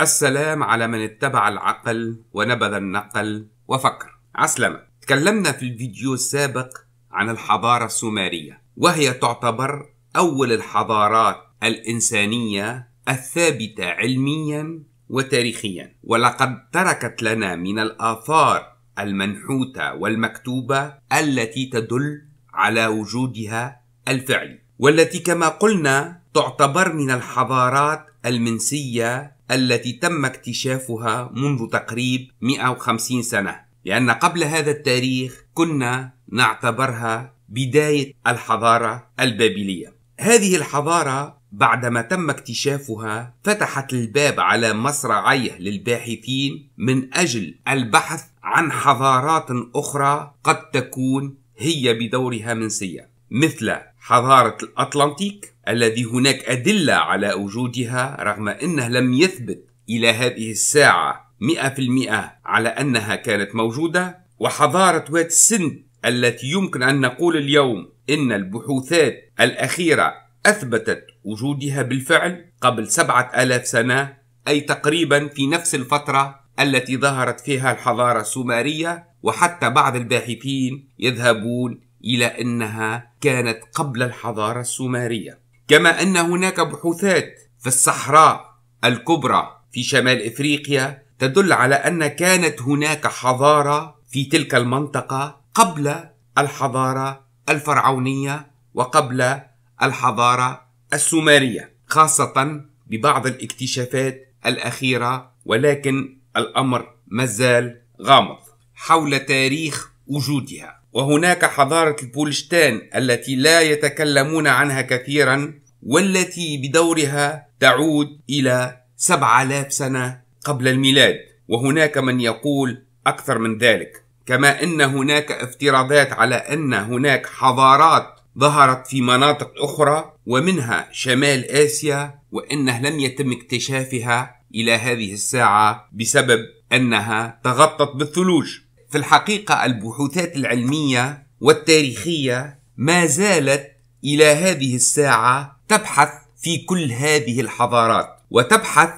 السلام على من اتبع العقل ونبذ النقل وفكر عسلمة تكلمنا في الفيديو السابق عن الحضارة السومرية وهي تعتبر أول الحضارات الإنسانية الثابتة علميا وتاريخيا ولقد تركت لنا من الآثار المنحوتة والمكتوبة التي تدل على وجودها الفعلي والتي كما قلنا تعتبر من الحضارات المنسية التي تم اكتشافها منذ تقريب 150 سنة لأن قبل هذا التاريخ كنا نعتبرها بداية الحضارة البابلية هذه الحضارة بعدما تم اكتشافها فتحت الباب على مصراعيه للباحثين من أجل البحث عن حضارات أخرى قد تكون هي بدورها منسية مثل حضارة الأطلنطيك الذي هناك أدلة على وجودها رغم أنه لم يثبت إلى هذه الساعة 100% على أنها كانت موجودة وحضارة واد السند التي يمكن أن نقول اليوم إن البحوثات الأخيرة أثبتت وجودها بالفعل قبل سبعة ألاف سنة أي تقريبا في نفس الفترة التي ظهرت فيها الحضارة السومرية وحتى بعض الباحثين يذهبون إلى أنها كانت قبل الحضارة السومرية كما أن هناك بحوثات في الصحراء الكبرى في شمال إفريقيا تدل على أن كانت هناك حضارة في تلك المنطقة قبل الحضارة الفرعونية وقبل الحضارة السومرية خاصة ببعض الاكتشافات الأخيرة ولكن الأمر مازال غامض حول تاريخ وجودها وهناك حضارة البولشتان التي لا يتكلمون عنها كثيرا والتي بدورها تعود إلى 7000 سنة قبل الميلاد وهناك من يقول أكثر من ذلك كما أن هناك افتراضات على أن هناك حضارات ظهرت في مناطق أخرى ومنها شمال آسيا وأنه لم يتم اكتشافها إلى هذه الساعة بسبب أنها تغطت بالثلوج في الحقيقة البحوثات العلمية والتاريخية ما زالت إلى هذه الساعة تبحث في كل هذه الحضارات وتبحث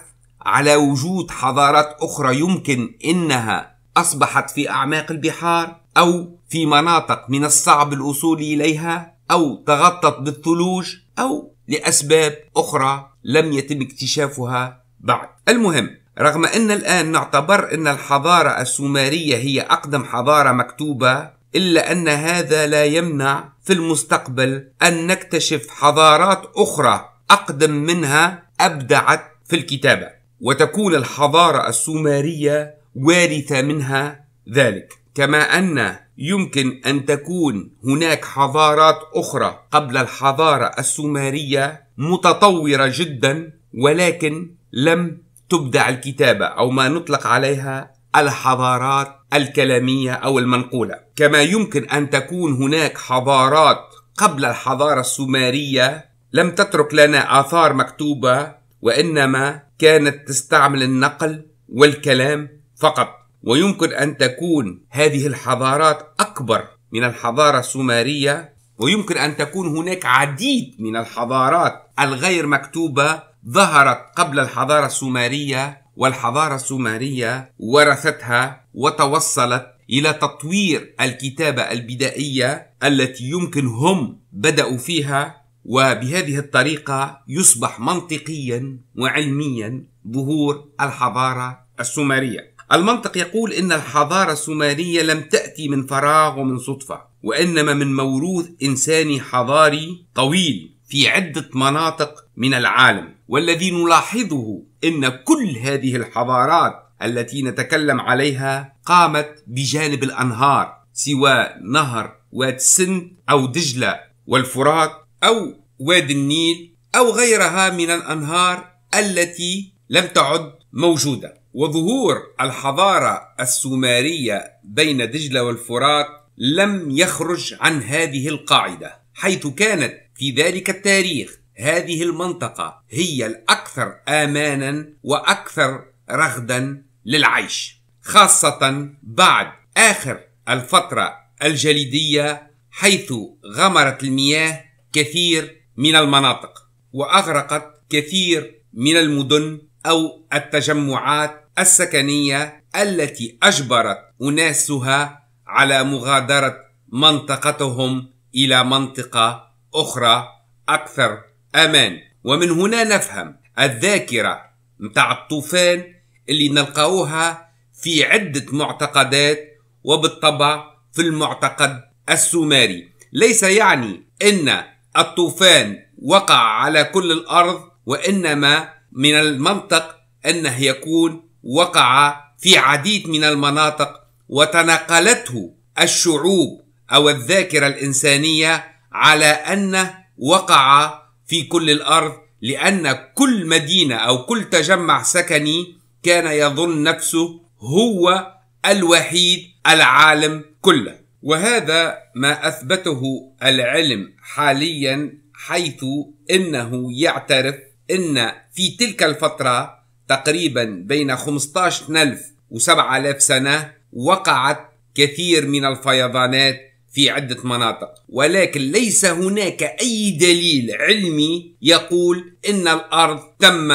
على وجود حضارات اخرى يمكن انها اصبحت في اعماق البحار او في مناطق من الصعب الوصول اليها او تغطت بالثلوج او لاسباب اخرى لم يتم اكتشافها بعد. المهم رغم ان الان نعتبر ان الحضاره السومريه هي اقدم حضاره مكتوبه إلا أن هذا لا يمنع في المستقبل أن نكتشف حضارات أخرى أقدم منها أبدعت في الكتابة وتكون الحضارة السومرية وارثة منها ذلك كما أن يمكن أن تكون هناك حضارات أخرى قبل الحضارة السومرية متطورة جدا ولكن لم تبدع الكتابة أو ما نطلق عليها الحضارات الكلامية أو المنقولة كما يمكن أن تكون هناك حضارات قبل الحضارة السومرية لم تترك لنا آثار مكتوبة وإنما كانت تستعمل النقل والكلام فقط ويمكن أن تكون هذه الحضارات أكبر من الحضارة السومرية ويمكن أن تكون هناك عديد من الحضارات الغير مكتوبة ظهرت قبل الحضارة السومرية والحضارة السومرية ورثتها وتوصلت إلى تطوير الكتابة البدائية التي يمكن هم بدأوا فيها وبهذه الطريقة يصبح منطقيا وعلميا ظهور الحضارة السومرية المنطق يقول ان الحضاره السومريه لم تاتي من فراغ ومن صدفه وانما من موروث انساني حضاري طويل في عده مناطق من العالم والذي نلاحظه ان كل هذه الحضارات التي نتكلم عليها قامت بجانب الانهار سواء نهر واد سند او دجله والفرات او واد النيل او غيرها من الانهار التي لم تعد موجوده وظهور الحضاره السومريه بين دجله والفرات لم يخرج عن هذه القاعده حيث كانت في ذلك التاريخ هذه المنطقة هي الأكثر آمانا وأكثر رغدا للعيش خاصة بعد آخر الفترة الجليدية حيث غمرت المياه كثير من المناطق وأغرقت كثير من المدن أو التجمعات السكنية التي أجبرت أناسها على مغادرة منطقتهم إلى منطقة أخرى أكثر أمان ومن هنا نفهم الذاكرة متاع الطوفان اللي نلقاوها في عدة معتقدات وبالطبع في المعتقد السومري ليس يعني أن الطوفان وقع على كل الأرض وإنما من المنطق أنه يكون وقع في عديد من المناطق وتناقلته الشعوب أو الذاكرة الإنسانية على أنه وقع في كل الارض لان كل مدينه او كل تجمع سكني كان يظن نفسه هو الوحيد العالم كله وهذا ما اثبته العلم حاليا حيث انه يعترف ان في تلك الفتره تقريبا بين 15000 و 7000 سنه وقعت كثير من الفيضانات في عدة مناطق ولكن ليس هناك أي دليل علمي يقول أن الأرض تم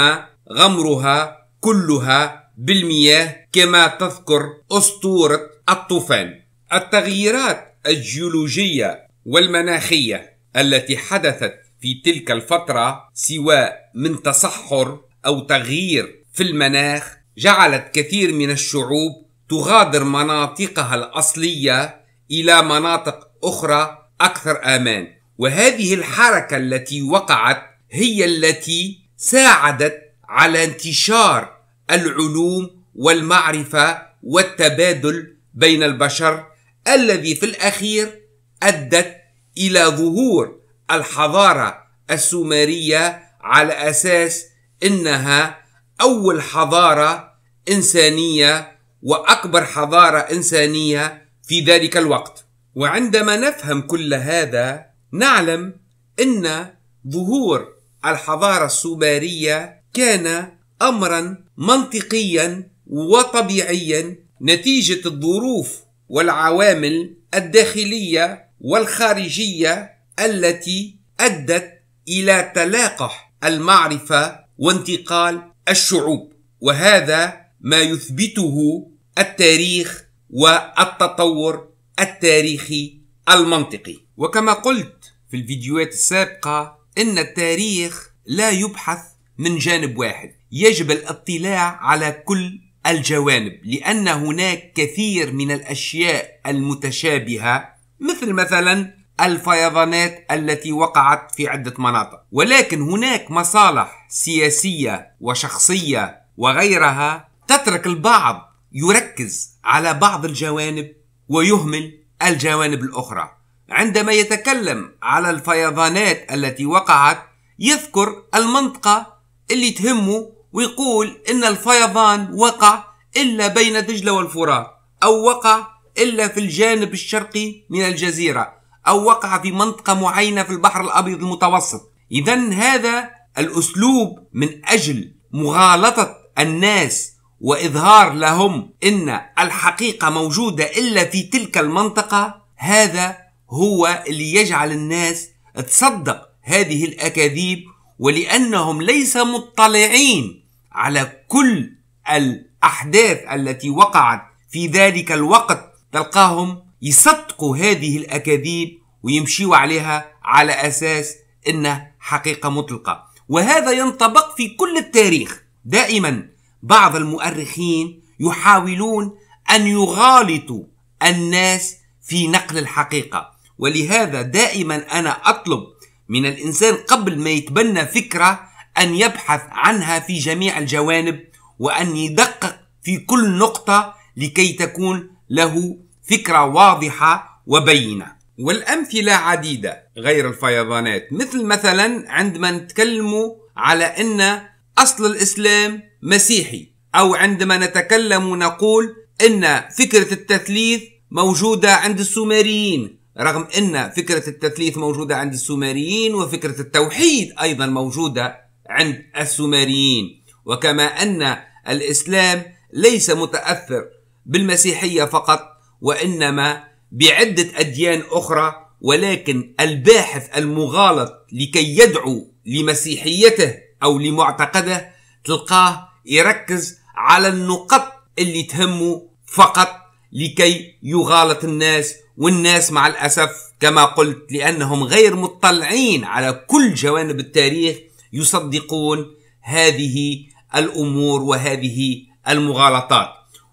غمرها كلها بالمياه كما تذكر أسطورة الطوفان التغييرات الجيولوجية والمناخية التي حدثت في تلك الفترة سواء من تصحر أو تغيير في المناخ جعلت كثير من الشعوب تغادر مناطقها الأصلية إلى مناطق أخرى أكثر أمان وهذه الحركة التي وقعت هي التي ساعدت على انتشار العلوم والمعرفة والتبادل بين البشر الذي في الأخير أدت إلى ظهور الحضارة السومرية على أساس إنها أول حضارة إنسانية وأكبر حضارة إنسانية في ذلك الوقت وعندما نفهم كل هذا نعلم ان ظهور الحضاره السومريه كان امرا منطقيا وطبيعيا نتيجه الظروف والعوامل الداخليه والخارجيه التي ادت الى تلاقح المعرفه وانتقال الشعوب وهذا ما يثبته التاريخ والتطور التاريخي المنطقي وكما قلت في الفيديوهات السابقة إن التاريخ لا يبحث من جانب واحد يجب الاطلاع على كل الجوانب لأن هناك كثير من الأشياء المتشابهة مثل مثلا الفيضانات التي وقعت في عدة مناطق ولكن هناك مصالح سياسية وشخصية وغيرها تترك البعض يركز على بعض الجوانب ويهمل الجوانب الأخرى عندما يتكلم على الفيضانات التي وقعت يذكر المنطقة اللي تهمه ويقول إن الفيضان وقع إلا بين دجلة والفرات أو وقع إلا في الجانب الشرقي من الجزيرة أو وقع في منطقة معينة في البحر الأبيض المتوسط إذا هذا الأسلوب من أجل مغالطة الناس واظهار لهم ان الحقيقه موجوده الا في تلك المنطقه هذا هو اللي يجعل الناس تصدق هذه الاكاذيب ولانهم ليس مطلعين على كل الاحداث التي وقعت في ذلك الوقت تلقاهم يصدقوا هذه الاكاذيب ويمشيوا عليها على اساس انها حقيقه مطلقه وهذا ينطبق في كل التاريخ دائما بعض المؤرخين يحاولون ان يغالطوا الناس في نقل الحقيقه ولهذا دائما انا اطلب من الانسان قبل ما يتبنى فكره ان يبحث عنها في جميع الجوانب وان يدقق في كل نقطه لكي تكون له فكره واضحه وبينه والامثله عديده غير الفيضانات مثل مثلا عندما نتكلموا على ان أصل الإسلام مسيحي أو عندما نتكلم نقول أن فكرة التثليث موجودة عند السومريين رغم أن فكرة التثليث موجودة عند السومريين وفكرة التوحيد أيضا موجودة عند السومريين وكما أن الإسلام ليس متأثر بالمسيحية فقط وإنما بعدة أديان أخرى ولكن الباحث المغالط لكي يدعو لمسيحيته أو لمعتقده تلقاه يركز على النقط اللي تهمه فقط لكي يغالط الناس والناس مع الأسف كما قلت لأنهم غير مطلعين على كل جوانب التاريخ يصدقون هذه الأمور وهذه المغالطات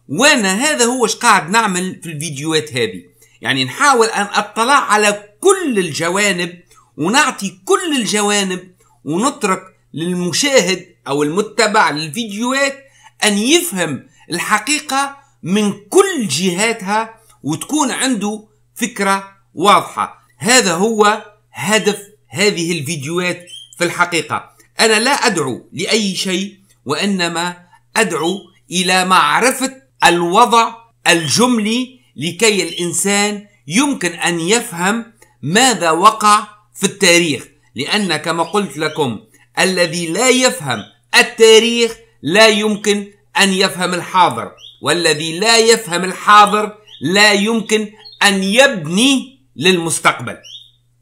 وأنا هذا هو ايش قاعد نعمل في الفيديوهات هذه يعني نحاول أن أطلع على كل الجوانب ونعطي كل الجوانب ونترك للمشاهد أو المتبع للفيديوهات أن يفهم الحقيقة من كل جهاتها وتكون عنده فكرة واضحة هذا هو هدف هذه الفيديوهات في الحقيقة أنا لا أدعو لأي شيء وإنما أدعو إلى معرفة الوضع الجملي لكي الإنسان يمكن أن يفهم ماذا وقع في التاريخ لأن كما قلت لكم الذي لا يفهم التاريخ لا يمكن أن يفهم الحاضر والذي لا يفهم الحاضر لا يمكن أن يبني للمستقبل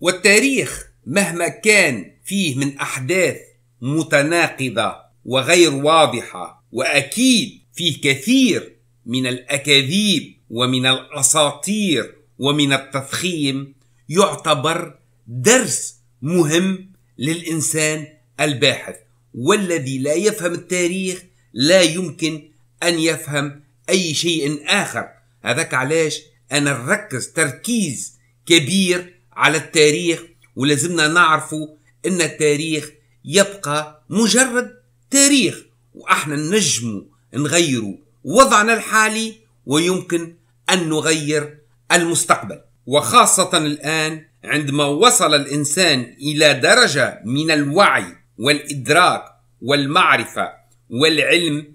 والتاريخ مهما كان فيه من أحداث متناقضة وغير واضحة وأكيد فيه كثير من الأكاذيب ومن الأساطير ومن التضخيم يعتبر درس مهم للإنسان الباحث والذي لا يفهم التاريخ لا يمكن أن يفهم أي شيء آخر هذاك علاش أنا نركز تركيز كبير على التاريخ ولازمنا نعرفوا أن التاريخ يبقى مجرد تاريخ وإحنا نجموا نغيروا وضعنا الحالي ويمكن أن نغير المستقبل وخاصة الآن عندما وصل الإنسان إلى درجة من الوعي والإدراك والمعرفة والعلم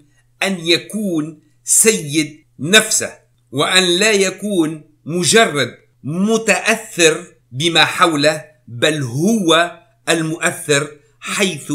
أن يكون سيد نفسه وأن لا يكون مجرد متأثر بما حوله بل هو المؤثر حيث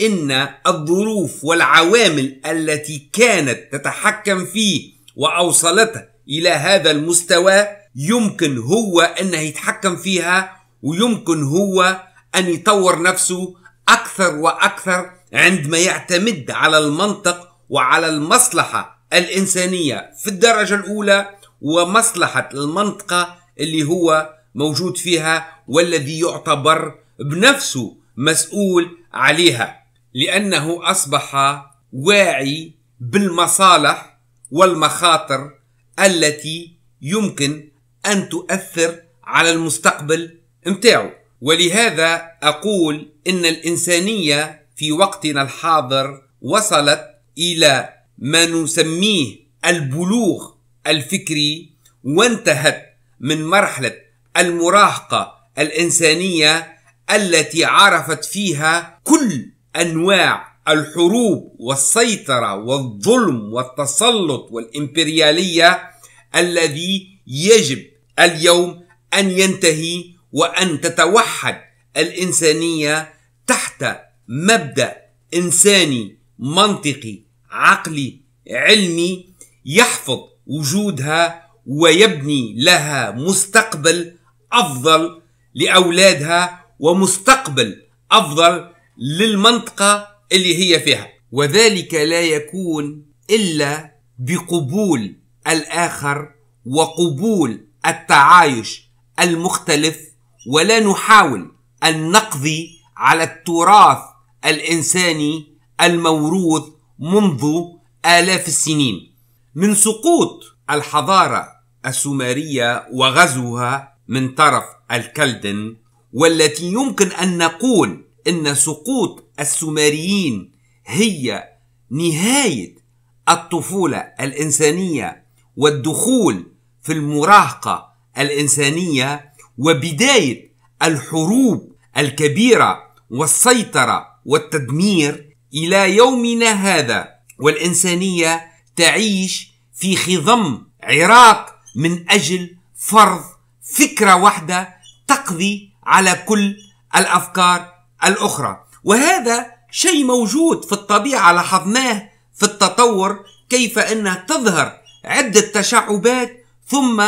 ان الظروف والعوامل التي كانت تتحكم فيه واوصلته الى هذا المستوى يمكن هو انه يتحكم فيها ويمكن هو ان يطور نفسه أكثر وأكثر عندما يعتمد على المنطق وعلى المصلحة الإنسانية في الدرجة الأولى ومصلحة المنطقة اللي هو موجود فيها والذي يعتبر بنفسه مسؤول عليها لأنه أصبح واعي بالمصالح والمخاطر التي يمكن أن تؤثر على المستقبل متاعه ولهذا اقول ان الانسانيه في وقتنا الحاضر وصلت الى ما نسميه البلوغ الفكري وانتهت من مرحله المراهقه الانسانيه التي عرفت فيها كل انواع الحروب والسيطره والظلم والتسلط والامبرياليه الذي يجب اليوم ان ينتهي وأن تتوحد الإنسانية تحت مبدأ إنساني منطقي عقلي علمي يحفظ وجودها ويبني لها مستقبل أفضل لأولادها ومستقبل أفضل للمنطقة اللي هي فيها وذلك لا يكون إلا بقبول الآخر وقبول التعايش المختلف ولا نحاول أن نقضي على التراث الإنساني الموروث منذ آلاف السنين من سقوط الحضارة السومرية وغزوها من طرف الكلدن والتي يمكن أن نقول أن سقوط السومريين هي نهاية الطفولة الإنسانية والدخول في المراهقة الإنسانية وبداية الحروب الكبيرة والسيطرة والتدمير إلى يومنا هذا والإنسانية تعيش في خضم عراق من أجل فرض فكرة واحدة تقضي على كل الأفكار الأخرى وهذا شيء موجود في الطبيعة لاحظناه في التطور كيف أنها تظهر عدة تشعبات ثم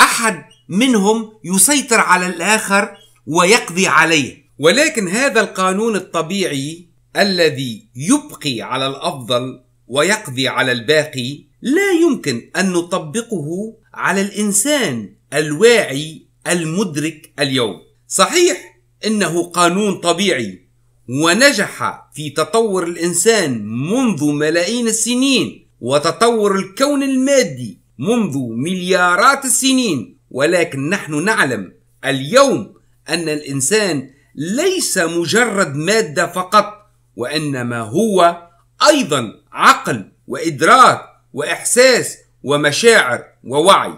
أحد منهم يسيطر على الآخر ويقضي عليه ولكن هذا القانون الطبيعي الذي يبقي على الأفضل ويقضي على الباقي لا يمكن أن نطبقه على الإنسان الواعي المدرك اليوم صحيح إنه قانون طبيعي ونجح في تطور الإنسان منذ ملايين السنين وتطور الكون المادي منذ مليارات السنين ولكن نحن نعلم اليوم أن الإنسان ليس مجرد مادة فقط وإنما هو أيضا عقل وإدراك وإحساس ومشاعر ووعي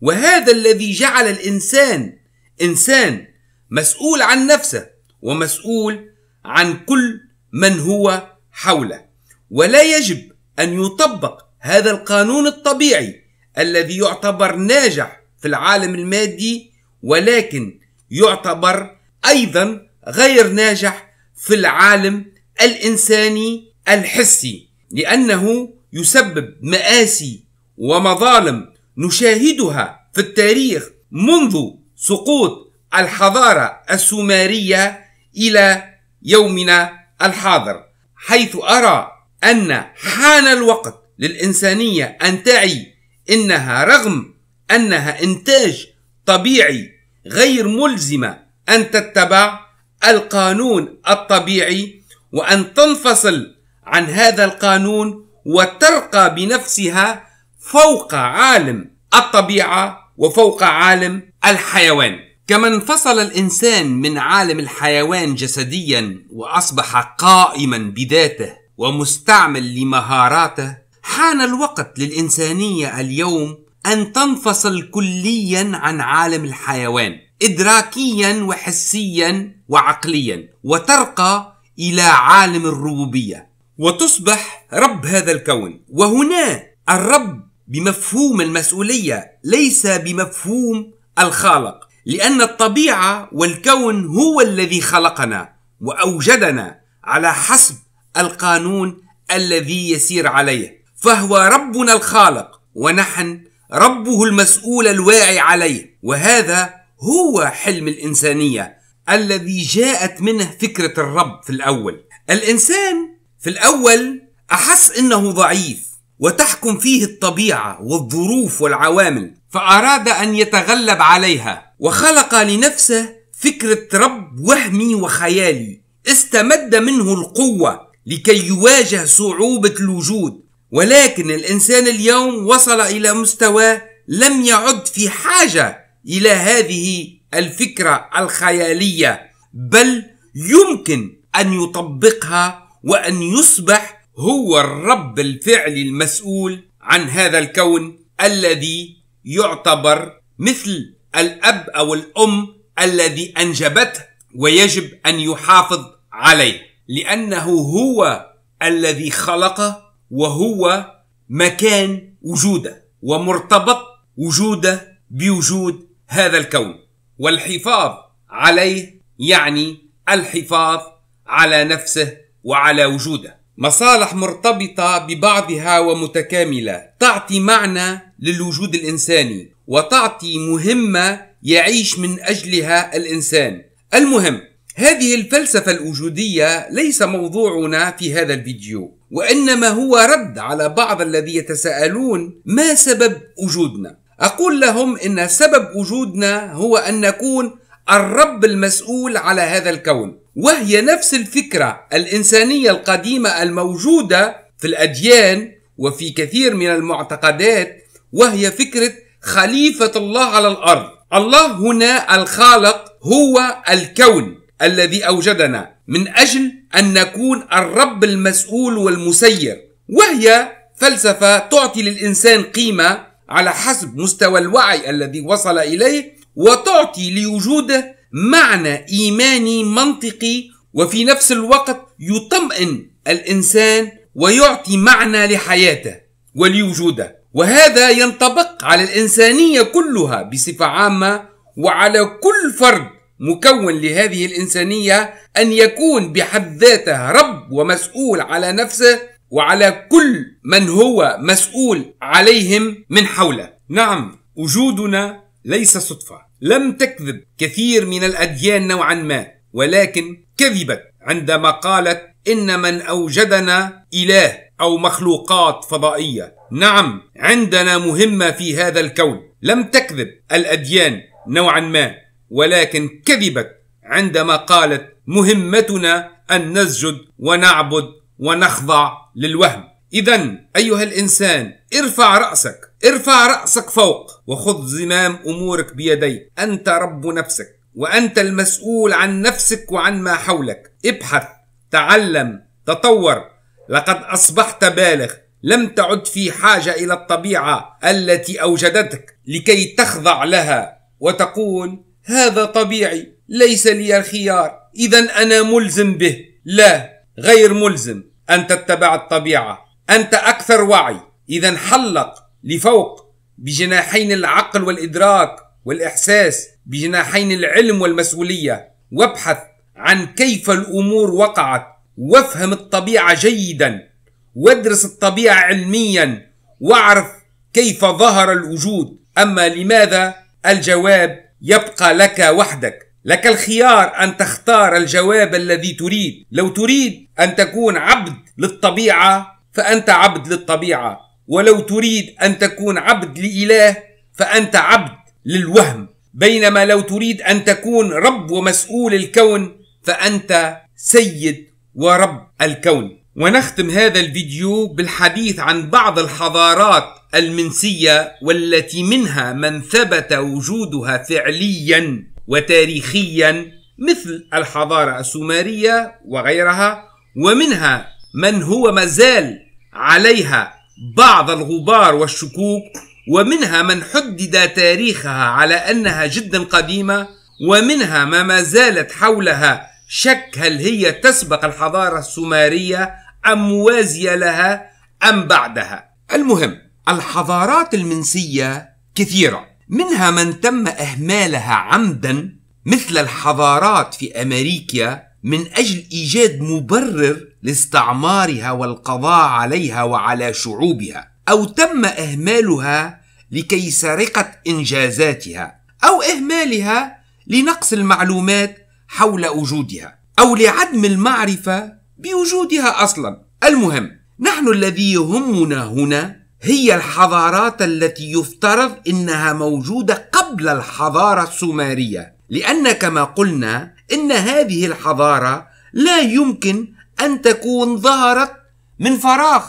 وهذا الذي جعل الإنسان إنسان مسؤول عن نفسه ومسؤول عن كل من هو حوله ولا يجب أن يطبق هذا القانون الطبيعي الذي يعتبر ناجح في العالم المادي ولكن يعتبر ايضا غير ناجح في العالم الانساني الحسي لانه يسبب مآسي ومظالم نشاهدها في التاريخ منذ سقوط الحضاره السومريه الى يومنا الحاضر حيث ارى ان حان الوقت للانسانيه ان تعي انها رغم أنها إنتاج طبيعي غير ملزمة أن تتبع القانون الطبيعي وأن تنفصل عن هذا القانون وترقى بنفسها فوق عالم الطبيعة وفوق عالم الحيوان كما انفصل الإنسان من عالم الحيوان جسديا وأصبح قائما بذاته ومستعمل لمهاراته حان الوقت للإنسانية اليوم أن تنفصل كليا عن عالم الحيوان إدراكيا وحسيا وعقليا وترقى إلى عالم الربوبية وتصبح رب هذا الكون وهنا الرب بمفهوم المسؤولية ليس بمفهوم الخالق لأن الطبيعة والكون هو الذي خلقنا وأوجدنا على حسب القانون الذي يسير عليه فهو ربنا الخالق ونحن ربه المسؤول الواعي عليه وهذا هو حلم الإنسانية الذي جاءت منه فكرة الرب في الأول الإنسان في الأول أحس أنه ضعيف وتحكم فيه الطبيعة والظروف والعوامل فأراد أن يتغلب عليها وخلق لنفسه فكرة رب وهمي وخيالي استمد منه القوة لكي يواجه صعوبة الوجود ولكن الانسان اليوم وصل الى مستوى لم يعد في حاجه الى هذه الفكره الخياليه بل يمكن ان يطبقها وان يصبح هو الرب الفعلي المسؤول عن هذا الكون الذي يعتبر مثل الاب او الام الذي انجبته ويجب ان يحافظ عليه لانه هو الذي خلقه وهو مكان وجوده ومرتبط وجوده بوجود هذا الكون والحفاظ عليه يعني الحفاظ على نفسه وعلى وجوده مصالح مرتبطه ببعضها ومتكامله تعطي معنى للوجود الانساني وتعطي مهمه يعيش من اجلها الانسان المهم هذه الفلسفة الوجودية ليس موضوعنا في هذا الفيديو وإنما هو رد على بعض الذي يتساءلون ما سبب وجودنا أقول لهم إن سبب وجودنا هو أن نكون الرب المسؤول على هذا الكون وهي نفس الفكرة الإنسانية القديمة الموجودة في الأديان وفي كثير من المعتقدات وهي فكرة خليفة الله على الأرض الله هنا الخالق هو الكون الذي أوجدنا من أجل أن نكون الرب المسؤول والمسير وهي فلسفة تعطي للإنسان قيمة على حسب مستوى الوعي الذي وصل إليه وتعطي لوجوده معنى إيماني منطقي وفي نفس الوقت يطمئن الإنسان ويعطي معنى لحياته ولوجوده وهذا ينطبق على الإنسانية كلها بصفة عامة وعلى كل فرد مكون لهذه الإنسانية أن يكون بحد ذاته رب ومسؤول على نفسه وعلى كل من هو مسؤول عليهم من حوله. نعم، وجودنا ليس صدفة. لم تكذب كثير من الأديان نوعا ما، ولكن كذبت عندما قالت إن من أوجدنا إله أو مخلوقات فضائية. نعم، عندنا مهمة في هذا الكون. لم تكذب الأديان نوعا ما ولكن كذبت عندما قالت مهمتنا أن نسجد ونعبد ونخضع للوهم إذا أيها الإنسان ارفع رأسك ارفع رأسك فوق وخذ زمام أمورك بيديك أنت رب نفسك وأنت المسؤول عن نفسك وعن ما حولك ابحث تعلم تطور لقد أصبحت بالغ لم تعد في حاجة إلى الطبيعة التي أوجدتك لكي تخضع لها وتقول هذا طبيعي ليس لي الخيار اذا انا ملزم به لا غير ملزم انت اتبع الطبيعه انت اكثر وعي اذا حلق لفوق بجناحين العقل والادراك والاحساس بجناحين العلم والمسؤوليه وابحث عن كيف الامور وقعت وافهم الطبيعه جيدا وادرس الطبيعه علميا واعرف كيف ظهر الوجود اما لماذا الجواب يبقى لك وحدك لك الخيار ان تختار الجواب الذي تريد لو تريد ان تكون عبد للطبيعه فانت عبد للطبيعه ولو تريد ان تكون عبد لاله فانت عبد للوهم بينما لو تريد ان تكون رب ومسؤول الكون فانت سيد ورب الكون ونختم هذا الفيديو بالحديث عن بعض الحضارات المنسية والتي منها من ثبت وجودها فعليا وتاريخيا مثل الحضارة السومرية وغيرها ومنها من هو مازال عليها بعض الغبار والشكوك ومنها من حدد تاريخها على أنها جدا قديمة ومنها ما ما زالت حولها شك هل هي تسبق الحضارة السومرية أم موازية لها أم بعدها المهم الحضارات المنسية كثيرة منها من تم إهمالها عمدا مثل الحضارات في أمريكا من أجل إيجاد مبرر لاستعمارها والقضاء عليها وعلى شعوبها أو تم إهمالها لكي سرقة إنجازاتها أو إهمالها لنقص المعلومات حول وجودها أو لعدم المعرفة بوجودها أصلا المهم نحن الذي يهمنا هنا هي الحضارات التي يفترض انها موجوده قبل الحضاره السومريه لان كما قلنا ان هذه الحضاره لا يمكن ان تكون ظهرت من فراغ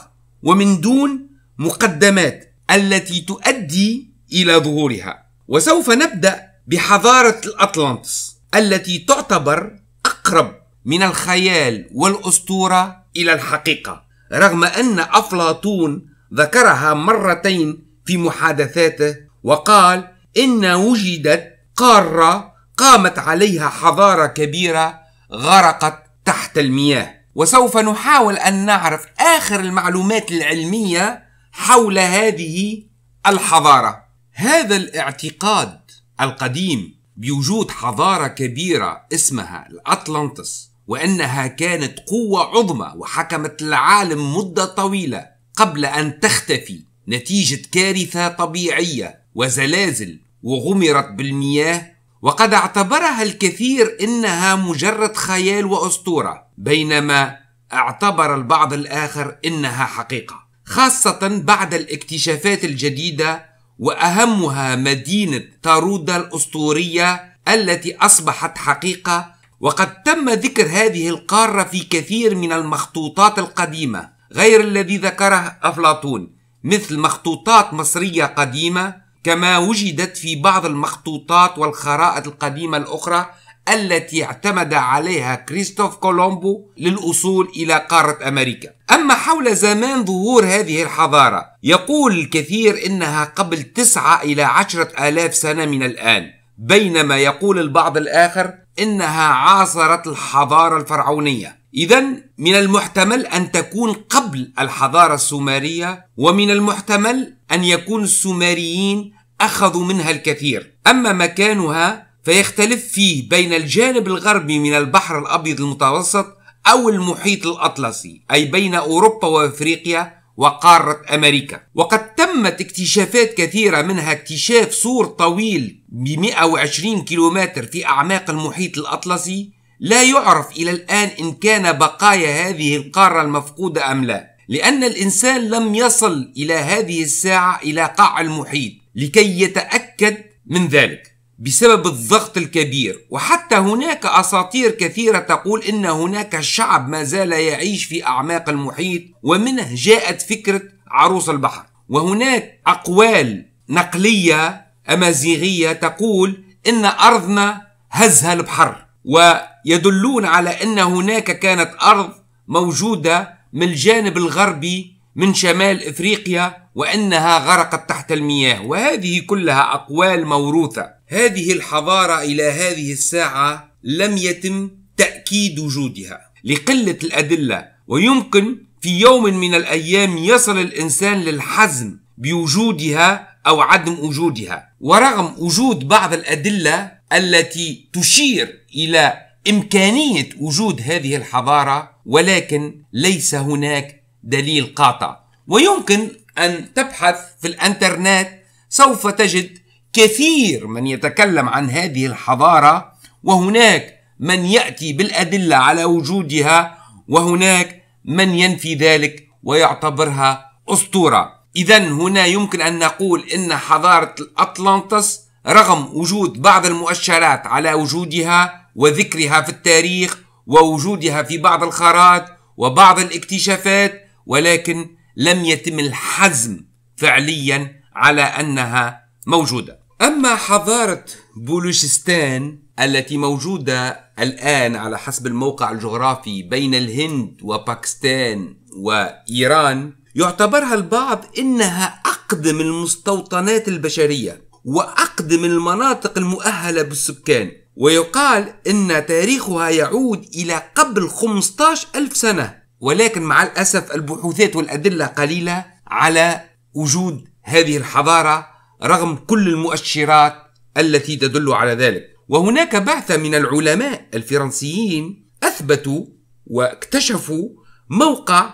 ومن دون مقدمات التي تؤدي الى ظهورها وسوف نبدا بحضاره الاطلنطس التي تعتبر اقرب من الخيال والاسطوره الى الحقيقه رغم ان افلاطون ذكرها مرتين في محادثاته وقال إن وجدت قارة قامت عليها حضارة كبيرة غرقت تحت المياه وسوف نحاول أن نعرف آخر المعلومات العلمية حول هذه الحضارة هذا الاعتقاد القديم بوجود حضارة كبيرة اسمها الأطلنطس وأنها كانت قوة عظمى وحكمت العالم مدة طويلة قبل أن تختفي نتيجة كارثة طبيعية وزلازل وغمرت بالمياه وقد اعتبرها الكثير انها مجرد خيال واسطوره بينما اعتبر البعض الاخر انها حقيقه خاصه بعد الاكتشافات الجديده واهمها مدينه طارودا الاسطوريه التي اصبحت حقيقه وقد تم ذكر هذه القاره في كثير من المخطوطات القديمه غير الذي ذكره أفلاطون مثل مخطوطات مصرية قديمة كما وجدت في بعض المخطوطات والخرائط القديمة الأخرى التي اعتمد عليها كريستوف كولومبو للوصول إلى قارة أمريكا أما حول زمان ظهور هذه الحضارة يقول الكثير إنها قبل تسعة إلى عشرة آلاف سنة من الآن بينما يقول البعض الآخر إنها عاصرت الحضارة الفرعونية إذا من المحتمل أن تكون قبل الحضارة السومرية ومن المحتمل أن يكون السومريين أخذوا منها الكثير أما مكانها فيختلف فيه بين الجانب الغربي من البحر الأبيض المتوسط أو المحيط الأطلسي أي بين أوروبا وأفريقيا وقارة أمريكا وقد تمت اكتشافات كثيرة منها اكتشاف سور طويل ب 120 كيلومتر في أعماق المحيط الأطلسي لا يعرف إلى الآن إن كان بقايا هذه القارة المفقودة أم لا لأن الإنسان لم يصل إلى هذه الساعة إلى قاع المحيط لكي يتأكد من ذلك بسبب الضغط الكبير وحتى هناك أساطير كثيرة تقول إن هناك شعب ما زال يعيش في أعماق المحيط ومنه جاءت فكرة عروس البحر وهناك أقوال نقلية أمازيغية تقول إن أرضنا هزها البحر و يدلون على ان هناك كانت ارض موجوده من الجانب الغربي من شمال افريقيا وانها غرقت تحت المياه وهذه كلها اقوال موروثه هذه الحضاره الى هذه الساعه لم يتم تاكيد وجودها لقله الادله ويمكن في يوم من الايام يصل الانسان للحزم بوجودها او عدم وجودها ورغم وجود بعض الادله التي تشير الى إمكانية وجود هذه الحضارة ولكن ليس هناك دليل قاطع ويمكن أن تبحث في الإنترنت سوف تجد كثير من يتكلم عن هذه الحضارة وهناك من يأتي بالأدلة على وجودها وهناك من ينفي ذلك ويعتبرها أسطورة إذا هنا يمكن أن نقول أن حضارة الأطلنطس رغم وجود بعض المؤشرات على وجودها وذكرها في التاريخ ووجودها في بعض الخارات وبعض الاكتشافات ولكن لم يتم الحزم فعليا على انها موجوده. اما حضاره بلوشستان التي موجوده الان على حسب الموقع الجغرافي بين الهند وباكستان وايران يعتبرها البعض انها اقدم المستوطنات البشريه واقدم المناطق المؤهله بالسكان ويقال أن تاريخها يعود إلى قبل 15 ألف سنة ولكن مع الأسف البحوثات والأدلة قليلة على وجود هذه الحضارة رغم كل المؤشرات التي تدل على ذلك وهناك بعثة من العلماء الفرنسيين أثبتوا واكتشفوا موقع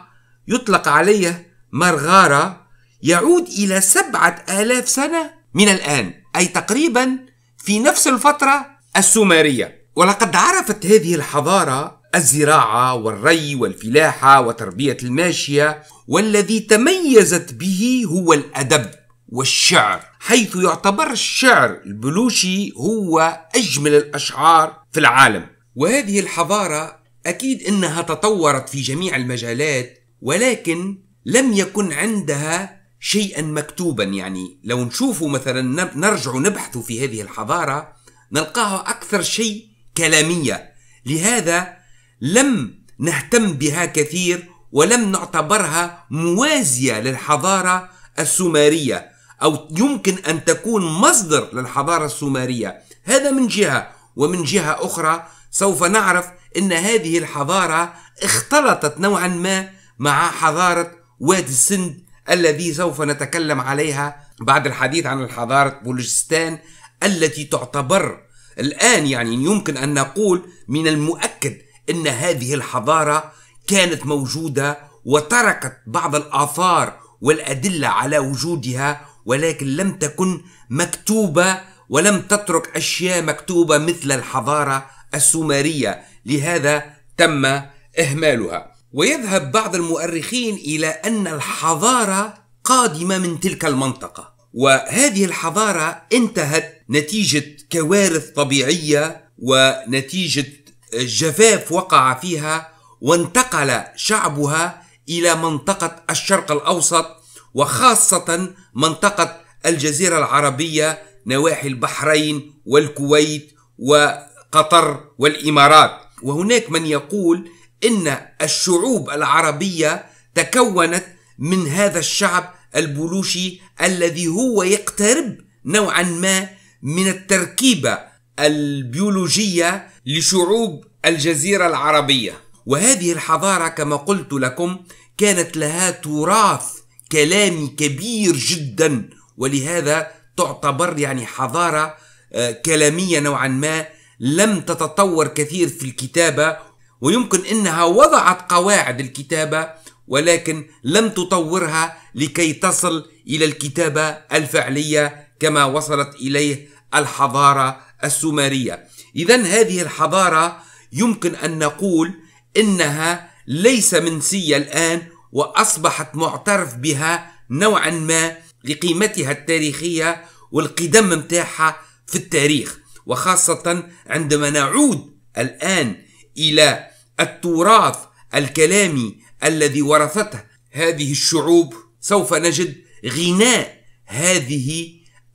يطلق عليه مرغارة يعود إلى سبعة آلاف سنة من الآن أي تقريبا في نفس الفترة السومرية ولقد عرفت هذه الحضارة الزراعة والري والفلاحة وتربية الماشية والذي تميزت به هو الأدب والشعر حيث يعتبر الشعر البلوشي هو أجمل الأشعار في العالم وهذه الحضارة أكيد أنها تطورت في جميع المجالات ولكن لم يكن عندها شيئا مكتوبا يعني لو نشوفوا مثلا نرجع نبحث في هذه الحضارة نلقاها أكثر شيء كلامية لهذا لم نهتم بها كثير ولم نعتبرها موازية للحضارة السومرية أو يمكن أن تكون مصدر للحضارة السومرية هذا من جهة ومن جهة أخرى سوف نعرف أن هذه الحضارة اختلطت نوعا ما مع حضارة وادي السند الذي سوف نتكلم عليها بعد الحديث عن الحضارة بولجستان التي تعتبر الآن يعني يمكن أن نقول من المؤكد أن هذه الحضارة كانت موجودة وتركت بعض الآثار والأدلة على وجودها ولكن لم تكن مكتوبة ولم تترك أشياء مكتوبة مثل الحضارة السومرية لهذا تم إهمالها ويذهب بعض المؤرخين إلى أن الحضارة قادمة من تلك المنطقة وهذه الحضارة انتهت نتيجه كوارث طبيعيه ونتيجه جفاف وقع فيها وانتقل شعبها الى منطقه الشرق الاوسط وخاصه منطقه الجزيره العربيه نواحي البحرين والكويت وقطر والامارات وهناك من يقول ان الشعوب العربيه تكونت من هذا الشعب البلوشي الذي هو يقترب نوعا ما من التركيبه البيولوجيه لشعوب الجزيره العربيه وهذه الحضاره كما قلت لكم كانت لها تراث كلامي كبير جدا ولهذا تعتبر يعني حضاره آه، كلاميه نوعا ما لم تتطور كثير في الكتابه ويمكن انها وضعت قواعد الكتابه ولكن لم تطورها لكي تصل الى الكتابه الفعليه كما وصلت اليه الحضارة السومرية إذا هذه الحضارة يمكن أن نقول إنها ليس منسية الآن وأصبحت معترف بها نوعا ما لقيمتها التاريخية والقدم متاعها في التاريخ وخاصة عندما نعود الآن إلى التراث الكلامي الذي ورثته هذه الشعوب سوف نجد غناء هذه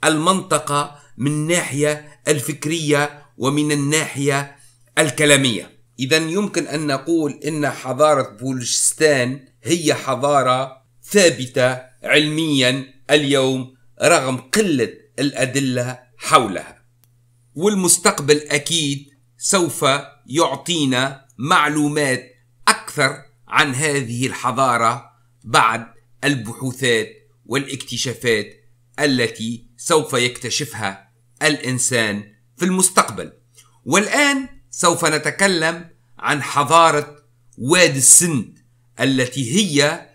المنطقة من الناحية الفكرية ومن الناحية الكلامية إذا يمكن أن نقول أن حضارة بولشستان هي حضارة ثابتة علميا اليوم رغم قلة الأدلة حولها والمستقبل أكيد سوف يعطينا معلومات أكثر عن هذه الحضارة بعد البحوثات والاكتشافات التي سوف يكتشفها الانسان في المستقبل والان سوف نتكلم عن حضاره وادي السند التي هي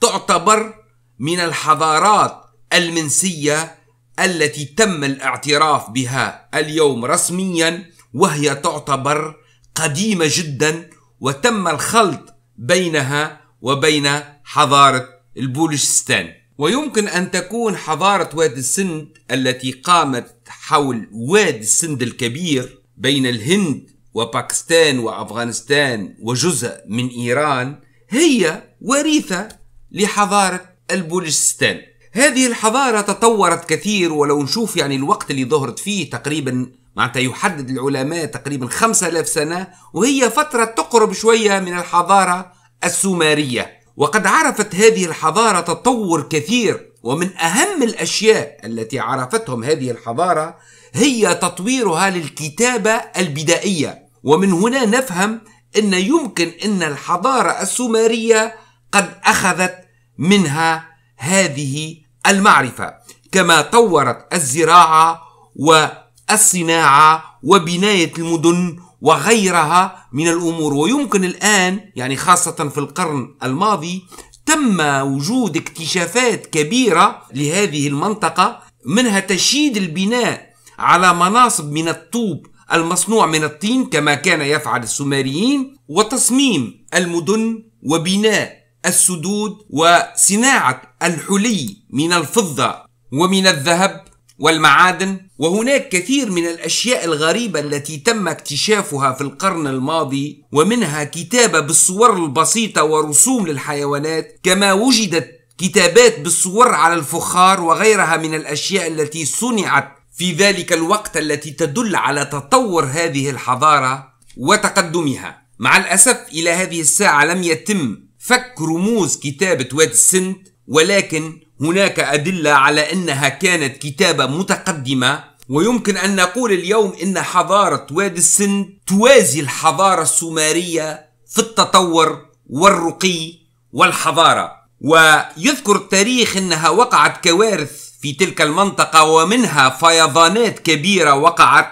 تعتبر من الحضارات المنسيه التي تم الاعتراف بها اليوم رسميا وهي تعتبر قديمه جدا وتم الخلط بينها وبين حضاره البولشستان ويمكن أن تكون حضارة وادي السند التي قامت حول وادي السند الكبير بين الهند وباكستان وأفغانستان وجزء من إيران هي وريثة لحضارة البولشستان هذه الحضارة تطورت كثير ولو نشوف يعني الوقت اللي ظهرت فيه تقريبا معناتها يحدد العلماء تقريبا 5000 سنة وهي فترة تقرب شوية من الحضارة السومرية وقد عرفت هذه الحضارة تطور كثير ومن أهم الأشياء التي عرفتهم هذه الحضارة هي تطويرها للكتابة البدائية ومن هنا نفهم أن يمكن أن الحضارة السومرية قد أخذت منها هذه المعرفة كما طورت الزراعة والصناعة وبناية المدن وغيرها من الامور ويمكن الان يعني خاصه في القرن الماضي تم وجود اكتشافات كبيره لهذه المنطقه منها تشييد البناء على مناصب من الطوب المصنوع من الطين كما كان يفعل السومريين وتصميم المدن وبناء السدود وصناعه الحلي من الفضه ومن الذهب والمعادن وهناك كثير من الاشياء الغريبه التي تم اكتشافها في القرن الماضي ومنها كتابه بالصور البسيطه ورسوم للحيوانات كما وجدت كتابات بالصور على الفخار وغيرها من الاشياء التي صنعت في ذلك الوقت التي تدل على تطور هذه الحضاره وتقدمها مع الاسف الى هذه الساعه لم يتم فك رموز كتابه واد السند ولكن هناك أدلة على أنها كانت كتابة متقدمة ويمكن أن نقول اليوم أن حضارة وادي السند توازي الحضارة السومرية في التطور والرقي والحضارة ويذكر التاريخ أنها وقعت كوارث في تلك المنطقة ومنها فيضانات كبيرة وقعت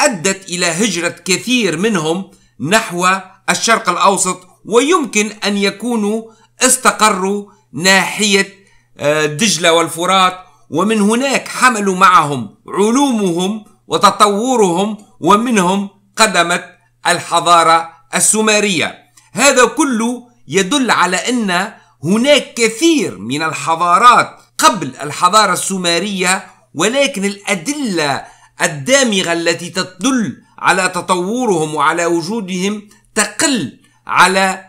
أدت إلى هجرة كثير منهم نحو الشرق الأوسط ويمكن أن يكونوا استقروا ناحية آه، دجلة والفرات ومن هناك حملوا معهم علومهم وتطورهم ومنهم قدمت الحضارة السومرية هذا كله يدل على أن هناك كثير من الحضارات قبل الحضارة السومرية ولكن الأدلة الدامغة التي تدل على تطورهم وعلى وجودهم تقل على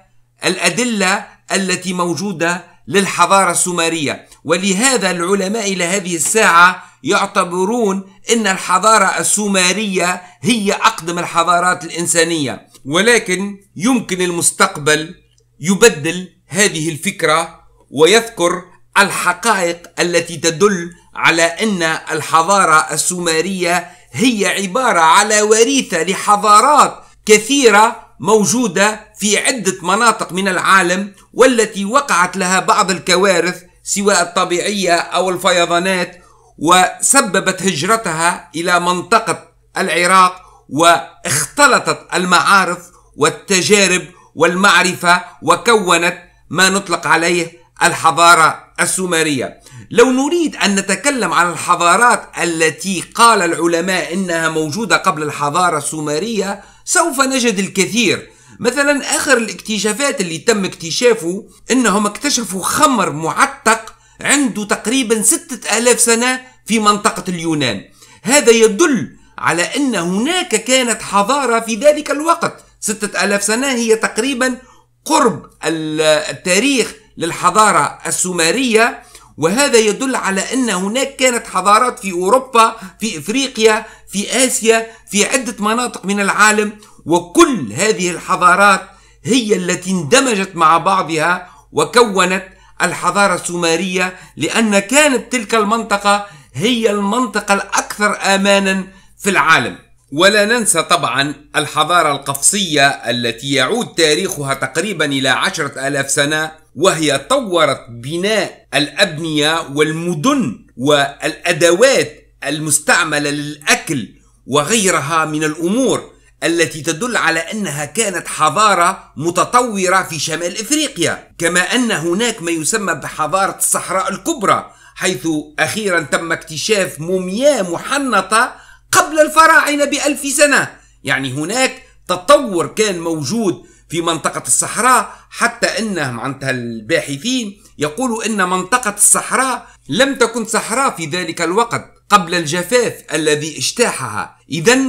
الأدلة التي موجودة للحضارة السومرية ولهذا العلماء إلى هذه الساعة يعتبرون أن الحضارة السومرية هي أقدم الحضارات الإنسانية ولكن يمكن المستقبل يبدل هذه الفكرة ويذكر الحقائق التي تدل على أن الحضارة السومرية هي عبارة على وريثة لحضارات كثيرة موجودة في عدة مناطق من العالم والتي وقعت لها بعض الكوارث سواء الطبيعية أو الفيضانات وسببت هجرتها إلى منطقة العراق واختلطت المعارف والتجارب والمعرفة وكونت ما نطلق عليه الحضارة السومرية لو نريد أن نتكلم عن الحضارات التي قال العلماء إنها موجودة قبل الحضارة السومرية سوف نجد الكثير مثلا آخر الاكتشافات اللي تم اكتشافه أنهم اكتشفوا خمر معتق عنده تقريبا ستة ألاف سنة في منطقة اليونان هذا يدل على أن هناك كانت حضارة في ذلك الوقت ستة ألاف سنة هي تقريبا قرب التاريخ للحضارة السومرية وهذا يدل على ان هناك كانت حضارات في اوروبا في افريقيا في اسيا في عده مناطق من العالم وكل هذه الحضارات هي التي اندمجت مع بعضها وكونت الحضاره السومريه لان كانت تلك المنطقه هي المنطقه الاكثر امانا في العالم ولا ننسى طبعا الحضارة القفصية التي يعود تاريخها تقريبا إلى عشرة ألاف سنة وهي طورت بناء الأبنية والمدن والأدوات المستعملة للأكل وغيرها من الأمور التي تدل على أنها كانت حضارة متطورة في شمال إفريقيا كما أن هناك ما يسمى بحضارة الصحراء الكبرى حيث أخيرا تم اكتشاف مومياء محنطة قبل الفراعنة بألف سنة يعني هناك تطور كان موجود في منطقة الصحراء حتى أن معناتها الباحثين يقولوا أن منطقة الصحراء لم تكن صحراء في ذلك الوقت قبل الجفاف الذي اجتاحها إذا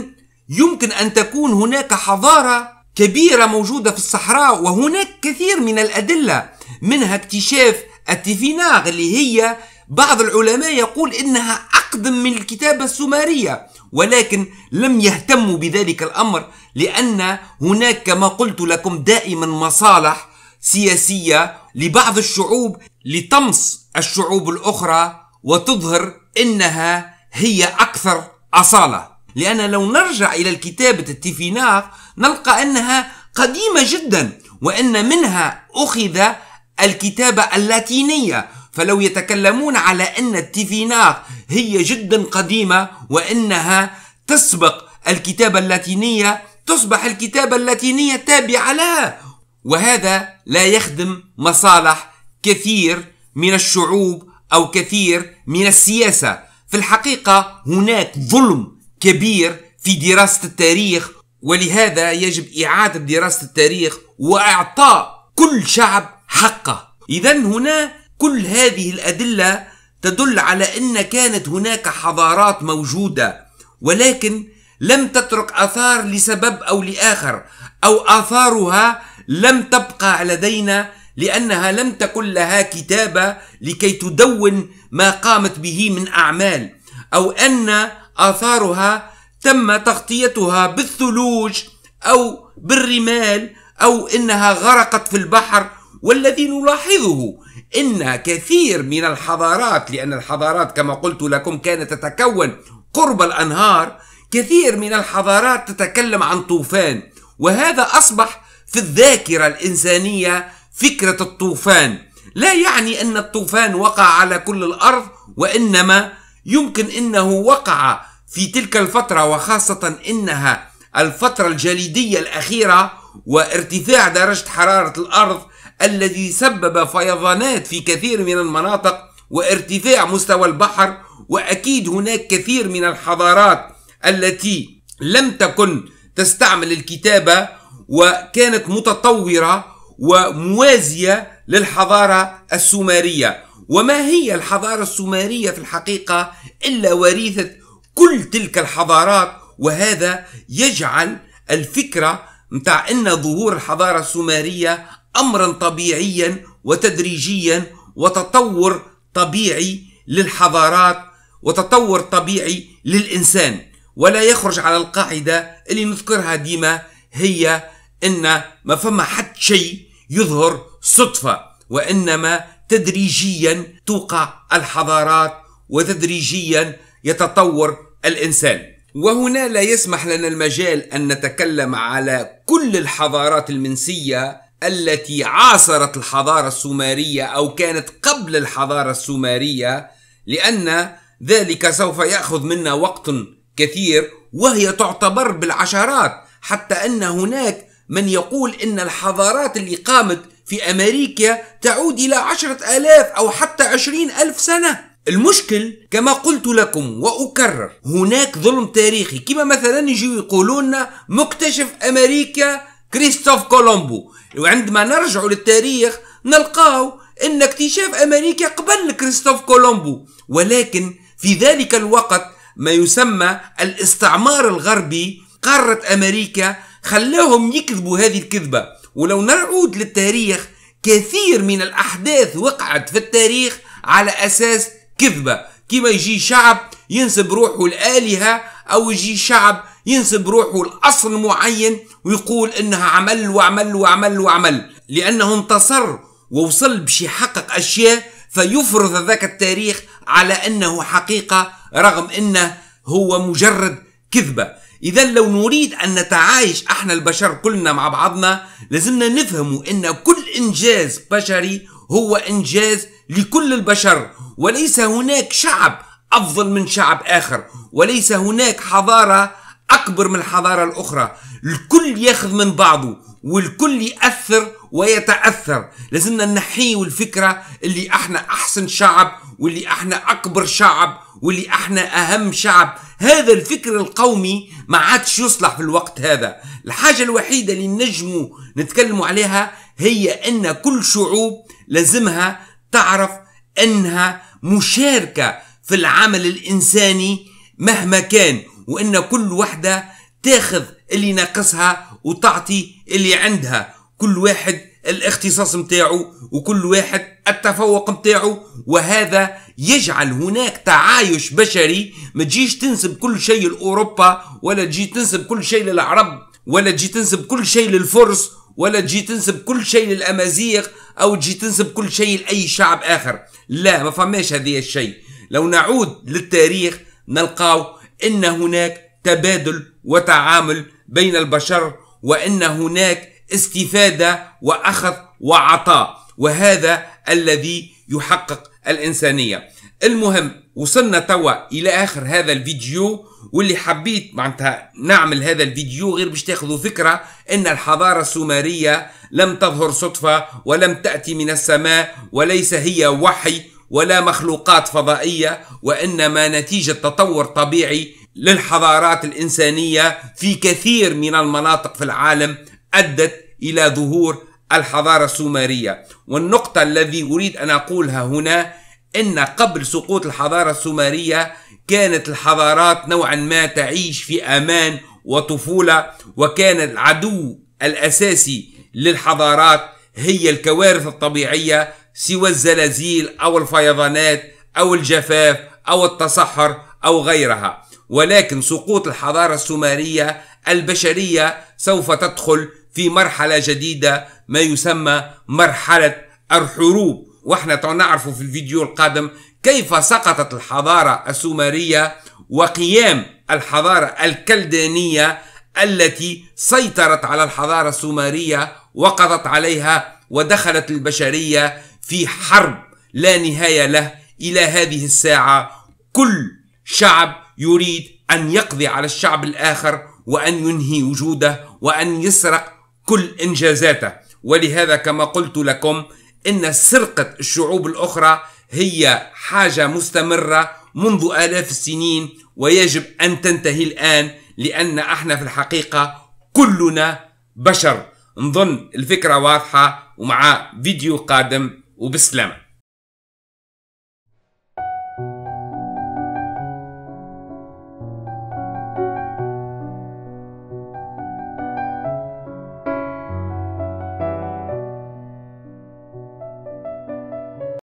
يمكن أن تكون هناك حضارة كبيرة موجودة في الصحراء وهناك كثير من الأدلة منها اكتشاف التيفيناغ اللي هي بعض العلماء يقول إنها أقدم من الكتابة السومرية ولكن لم يهتموا بذلك الأمر لأن هناك كما قلت لكم دائما مصالح سياسية لبعض الشعوب لطمس الشعوب الأخرى وتظهر أنها هي أكثر أصالة لأن لو نرجع إلى الكتابة التيفيناغ نلقى أنها قديمة جدا وأن منها أخذ الكتابة اللاتينية فلو يتكلمون على أن التيفيناغ هي جدا قديمة وأنها تسبق الكتابة اللاتينية تصبح الكتابة اللاتينية تابعة لها وهذا لا يخدم مصالح كثير من الشعوب أو كثير من السياسة في الحقيقة هناك ظلم كبير في دراسة التاريخ ولهذا يجب إعادة دراسة التاريخ وإعطاء كل شعب حقه إذا هنا كل هذه الأدلة تدل على أن كانت هناك حضارات موجودة ولكن لم تترك آثار لسبب أو لآخر أو آثارها لم تبقى لدينا لأنها لم تكن لها كتابة لكي تدون ما قامت به من أعمال أو أن آثارها تم تغطيتها بالثلوج أو بالرمال أو أنها غرقت في البحر والذي نلاحظه ان كثير من الحضارات لان الحضارات كما قلت لكم كانت تتكون قرب الانهار كثير من الحضارات تتكلم عن طوفان وهذا اصبح في الذاكره الانسانيه فكره الطوفان لا يعني ان الطوفان وقع على كل الارض وانما يمكن انه وقع في تلك الفتره وخاصه انها الفتره الجليديه الاخيره وارتفاع درجه حراره الارض الذي سبب فيضانات في كثير من المناطق وارتفاع مستوى البحر واكيد هناك كثير من الحضارات التي لم تكن تستعمل الكتابه وكانت متطوره وموازيه للحضاره السومريه وما هي الحضاره السومريه في الحقيقه الا وريثه كل تلك الحضارات وهذا يجعل الفكره متاع ان ظهور الحضاره السومريه امرا طبيعيا وتدريجيا وتطور طبيعي للحضارات وتطور طبيعي للانسان ولا يخرج على القاعده اللي نذكرها ديما هي ان ما فما حد شيء يظهر صدفه وانما تدريجيا توقع الحضارات وتدريجيا يتطور الانسان وهنا لا يسمح لنا المجال ان نتكلم على كل الحضارات المنسيه التي عاصرت الحضارة السومرية أو كانت قبل الحضارة السومرية لأن ذلك سوف يأخذ منا وقت كثير وهي تعتبر بالعشرات حتى أن هناك من يقول أن الحضارات اللي قامت في أمريكا تعود إلى عشرة ألاف أو حتى عشرين ألف سنة المشكل كما قلت لكم وأكرر هناك ظلم تاريخي كما مثلا يجيو يقولون مكتشف أمريكا كريستوف كولومبو وعندما نرجع للتاريخ نلقاو ان اكتشاف امريكا قبل كريستوف كولومبو ولكن في ذلك الوقت ما يسمى الاستعمار الغربي قارة امريكا خلاهم يكذبوا هذه الكذبة ولو نعود للتاريخ كثير من الاحداث وقعت في التاريخ على اساس كذبة كما يجي شعب ينسب روحه الآلهة او يجي شعب ينسب روحه لأصل معين ويقول إنها عمل وعمل وعمل وعمل لأنه انتصر ووصل بشي يحقق أشياء فيفرض هذاك التاريخ على أنه حقيقة رغم أنه هو مجرد كذبة إذا لو نريد أن نتعايش احنا البشر كلنا مع بعضنا لازمنا نفهم أن كل إنجاز بشري هو إنجاز لكل البشر وليس هناك شعب أفضل من شعب آخر وليس هناك حضارة أكبر من الحضارة الأخرى الكل ياخذ من بعضه والكل يأثر ويتأثر لازمنا نحيو الفكرة اللي احنا أحسن شعب واللي احنا أكبر شعب واللي احنا أهم شعب هذا الفكر القومي ما عادش يصلح في الوقت هذا الحاجة الوحيدة اللي نجموا نتكلموا عليها هي أن كل شعوب لازمها تعرف أنها مشاركة في العمل الإنساني مهما كان وان كل وحده تاخذ اللي ناقصها وتعطي اللي عندها كل واحد الاختصاص متاعه وكل واحد التفوق متاعه وهذا يجعل هناك تعايش بشري ما تجيش تنسب كل شيء لأوروبا ولا تجي تنسب كل شيء للعرب ولا تجي تنسب كل شيء للفرس ولا تجي تنسب كل شيء للأمازيغ أو تجي تنسب كل شيء لأي شعب آخر لا ما فماش هذه الشيء لو نعود للتاريخ نلقاو ان هناك تبادل وتعامل بين البشر وان هناك استفاده واخذ وعطاء وهذا الذي يحقق الانسانيه المهم وصلنا توا الى اخر هذا الفيديو واللي حبيت معناتها نعمل هذا الفيديو غير باش تاخذوا فكره ان الحضاره السومريه لم تظهر صدفه ولم تاتي من السماء وليس هي وحي ولا مخلوقات فضائية وإنما نتيجة تطور طبيعي للحضارات الإنسانية في كثير من المناطق في العالم أدت إلى ظهور الحضارة السومرية والنقطة الذي أريد أن أقولها هنا أن قبل سقوط الحضارة السومرية كانت الحضارات نوعا ما تعيش في أمان وطفولة وكان العدو الأساسي للحضارات هي الكوارث الطبيعية سوى الزلازل أو الفيضانات أو الجفاف أو التصحر أو غيرها ولكن سقوط الحضارة السومرية البشرية سوف تدخل في مرحلة جديدة ما يسمى مرحلة الحروب واحنا نعرف في الفيديو القادم كيف سقطت الحضارة السومرية وقيام الحضارة الكلدانية التي سيطرت على الحضارة السومرية وقضت عليها ودخلت البشرية في حرب لا نهاية له إلى هذه الساعة كل شعب يريد أن يقضي على الشعب الآخر وأن ينهي وجوده وأن يسرق كل إنجازاته ولهذا كما قلت لكم إن سرقة الشعوب الأخرى هي حاجة مستمرة منذ آلاف السنين ويجب أن تنتهي الآن لأن احنا في الحقيقة كلنا بشر نظن الفكرة واضحة ومع فيديو قادم وبالسلامه